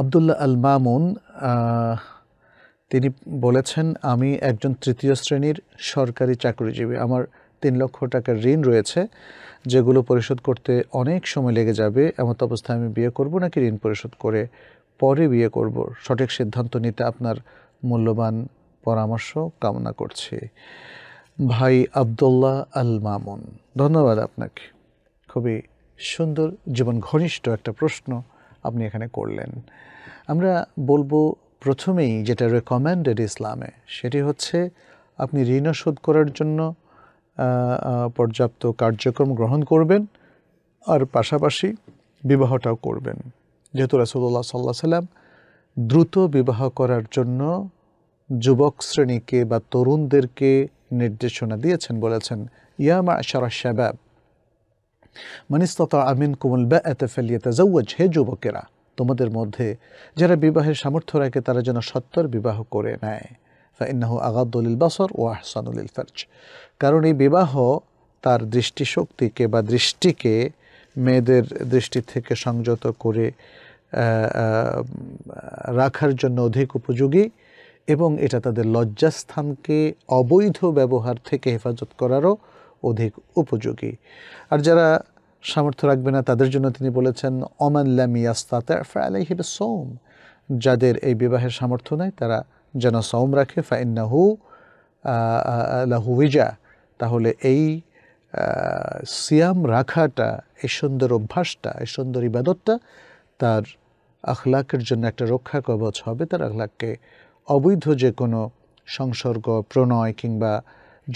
আবদুল্লাহ আল মামুন তিনি বলেছেন আমি একজন তৃতীয় শ্রেণীর সরকারি চাকরিজীবী আমার তিন লক্ষ টাকার ঋণ রয়েছে যেগুলো পরিশোধ করতে অনেক সময় লেগে যাবে এমত অবস্থায় আমি বিয়ে করব নাকি ঋণ পরিশোধ করে পরে বিয়ে করব সঠিক সিদ্ধান্ত নিতে আপনার মূল্যবান পরামর্শ কামনা করছি ভাই আবদুল্লাহ আল মামুন ধন্যবাদ আপনাকে খুবই সুন্দর জীবন ঘনিষ্ঠ একটা প্রশ্ন আপনি এখানে করলেন আমরা বলবো প্রথমেই যেটা রেকমেন্ডেড ইসলামে সেটি হচ্ছে আপনি ঋণ শোধ করার জন্য পর্যাপ্ত কার্যক্রম গ্রহণ করবেন আর পাশাপাশি বিবাহটাও করবেন যেহেতু রাসুল্লাহ সাল্লাহ সাল্লাম দ্রুত বিবাহ করার জন্য যুবক শ্রেণীকে বা তরুণদেরকে নির্দেশনা দিয়েছেন বলেছেন ইয়ামা আশারা শ্যাব মানিস্ততা আমিন কুমুল বা এতেফেলিয়াতে জৌজ হে যুবকেরা তোমাদের মধ্যে যারা বিবাহের সামর্থ্য রাখে তারা যেন সত্তর বিবাহ করে নেয় ফাইন্নাহ আগাদুলিল বাসর ও আহসানুলিল ফার্জ কারণ এই বিবাহ তার দৃষ্টিশক্তিকে বা দৃষ্টিকে মেয়েদের দৃষ্টি থেকে সংযত করে রাখার জন্য অধিক উপযোগী এবং এটা তাদের লজ্জাস্থানকে অবৈধ ব্যবহার থেকে হেফাজত করারও অধিক উপযোগী আর যারা সামর্থ্য রাখবে না তাদের জন্য তিনি বলেছেন অমান লামিয়াস্তাতে যাদের এই বিবাহের সামর্থ্য নাই তারা যেন সৌম রাখে ফাইন্নাহু লাহুইজা তাহলে এই সিয়াম রাখাটা এই সুন্দর অভ্যাসটা এই সুন্দর ইবাদতটা তার আখলাকের জন্য একটা রক্ষা কবচ হবে তার আখলাককে অবৈধ যে কোনো সংসর্গ প্রণয় কিংবা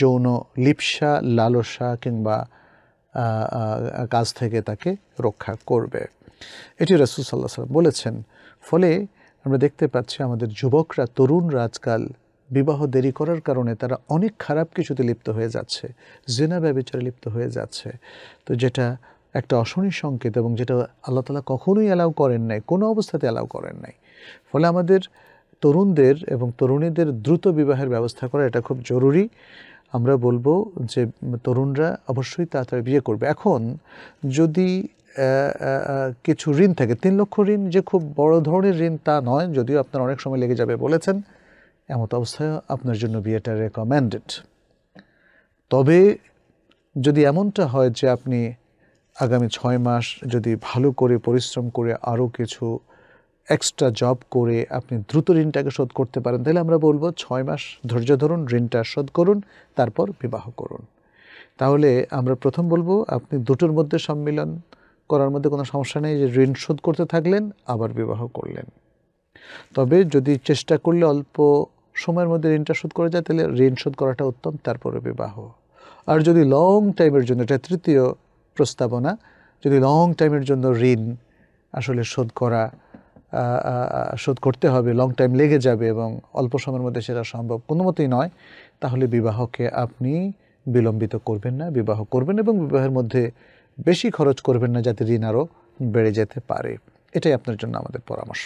যৌন লিপসা লালসা কিংবা কাজ থেকে তাকে রক্ষা করবে এটি রসুল সাল্লাহ সাল্লাম বলেছেন ফলে আমরা দেখতে পাচ্ছি আমাদের যুবকরা তরুণরা আজকাল বিবাহ দেরি করার কারণে তারা অনেক খারাপ কিছুতে লিপ্ত হয়ে যাচ্ছে জেনা ব্যবচারে লিপ্ত হয়ে যাচ্ছে তো যেটা একটা অশনি সংকেত এবং যেটা আল্লাহ তালা কখনোই অ্যালাউ করেন নাই কোনো অবস্থাতে অ্যালাউ করেন নাই ফলে আমাদের তরুণদের এবং তরুণীদের দ্রুত বিবাহের ব্যবস্থা করা এটা খুব জরুরি আমরা বলবো যে তরুণরা অবশ্যই তাড়াতাড়ি বিয়ে করবে এখন যদি কিছু ঋণ থাকে তিন লক্ষ ঋণ যে খুব বড় ধরনের ঋণ তা নয় যদিও আপনার অনেক সময় লেগে যাবে বলেছেন এমত অবস্থায় আপনার জন্য বিয়েটা রেকমেন্ডেড তবে যদি এমনটা হয় যে আপনি আগামী ছয় মাস যদি ভালো করে পরিশ্রম করে আরও কিছু এক্সট্রা জব করে আপনি দ্রুত ঋণটাকে শোধ করতে পারেন তাহলে আমরা বলবো ছয় মাস ধৈর্য ধরুন ঋণটা শোধ করুন তারপর বিবাহ করুন তাহলে আমরা প্রথম বলবো আপনি দুটোর মধ্যে সম্মিলন করার মধ্যে কোনো সমস্যা নেই যে ঋণ শোধ করতে থাকলেন আবার বিবাহ করলেন তবে যদি চেষ্টা করলে অল্প সময়ের মধ্যে ঋণটা শোধ করা যায় তাহলে ঋণ শোধ করাটা উত্তম তারপরে বিবাহ আর যদি লং টাইমের জন্য এটা তৃতীয় প্রস্তাবনা যদি লং টাইমের জন্য ঋণ আসলে শোধ করা শোধ করতে হবে লং টাইম লেগে যাবে এবং অল্প সময়ের মধ্যে সেটা সম্ভব কোনো মতেই নয় তাহলে বিবাহকে আপনি বিলম্বিত করবেন না বিবাহ করবেন এবং বিবাহের মধ্যে বেশি খরচ করবেন না যাতে ঋণ আরও বেড়ে যেতে পারে এটাই আপনার জন্য আমাদের পরামর্শ